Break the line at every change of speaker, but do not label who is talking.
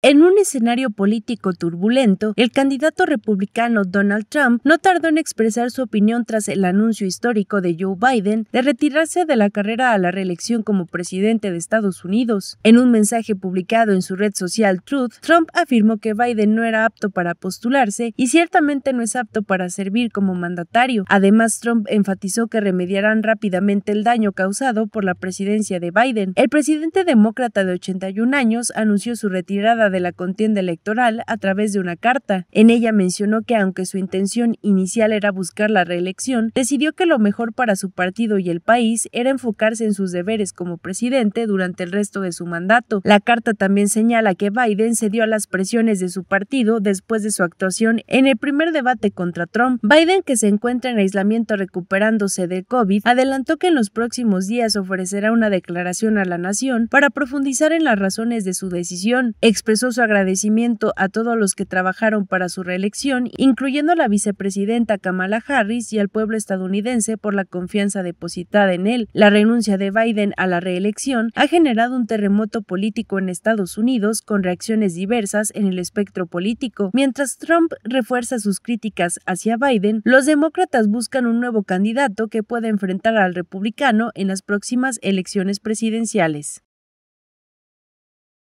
En un escenario político turbulento, el candidato republicano Donald Trump no tardó en expresar su opinión tras el anuncio histórico de Joe Biden de retirarse de la carrera a la reelección como presidente de Estados Unidos. En un mensaje publicado en su red social Truth, Trump afirmó que Biden no era apto para postularse y ciertamente no es apto para servir como mandatario. Además, Trump enfatizó que remediarán rápidamente el daño causado por la presidencia de Biden. El presidente demócrata de 81 años anunció su retirada de la contienda electoral a través de una carta. En ella mencionó que aunque su intención inicial era buscar la reelección, decidió que lo mejor para su partido y el país era enfocarse en sus deberes como presidente durante el resto de su mandato. La carta también señala que Biden cedió a las presiones de su partido después de su actuación en el primer debate contra Trump. Biden, que se encuentra en aislamiento recuperándose del COVID, adelantó que en los próximos días ofrecerá una declaración a la nación para profundizar en las razones de su decisión. Expresó su agradecimiento a todos los que trabajaron para su reelección, incluyendo a la vicepresidenta Kamala Harris y al pueblo estadounidense por la confianza depositada en él. La renuncia de Biden a la reelección ha generado un terremoto político en Estados Unidos con reacciones diversas en el espectro político. Mientras Trump refuerza sus críticas hacia Biden, los demócratas buscan un nuevo candidato que pueda enfrentar al republicano en las próximas elecciones presidenciales.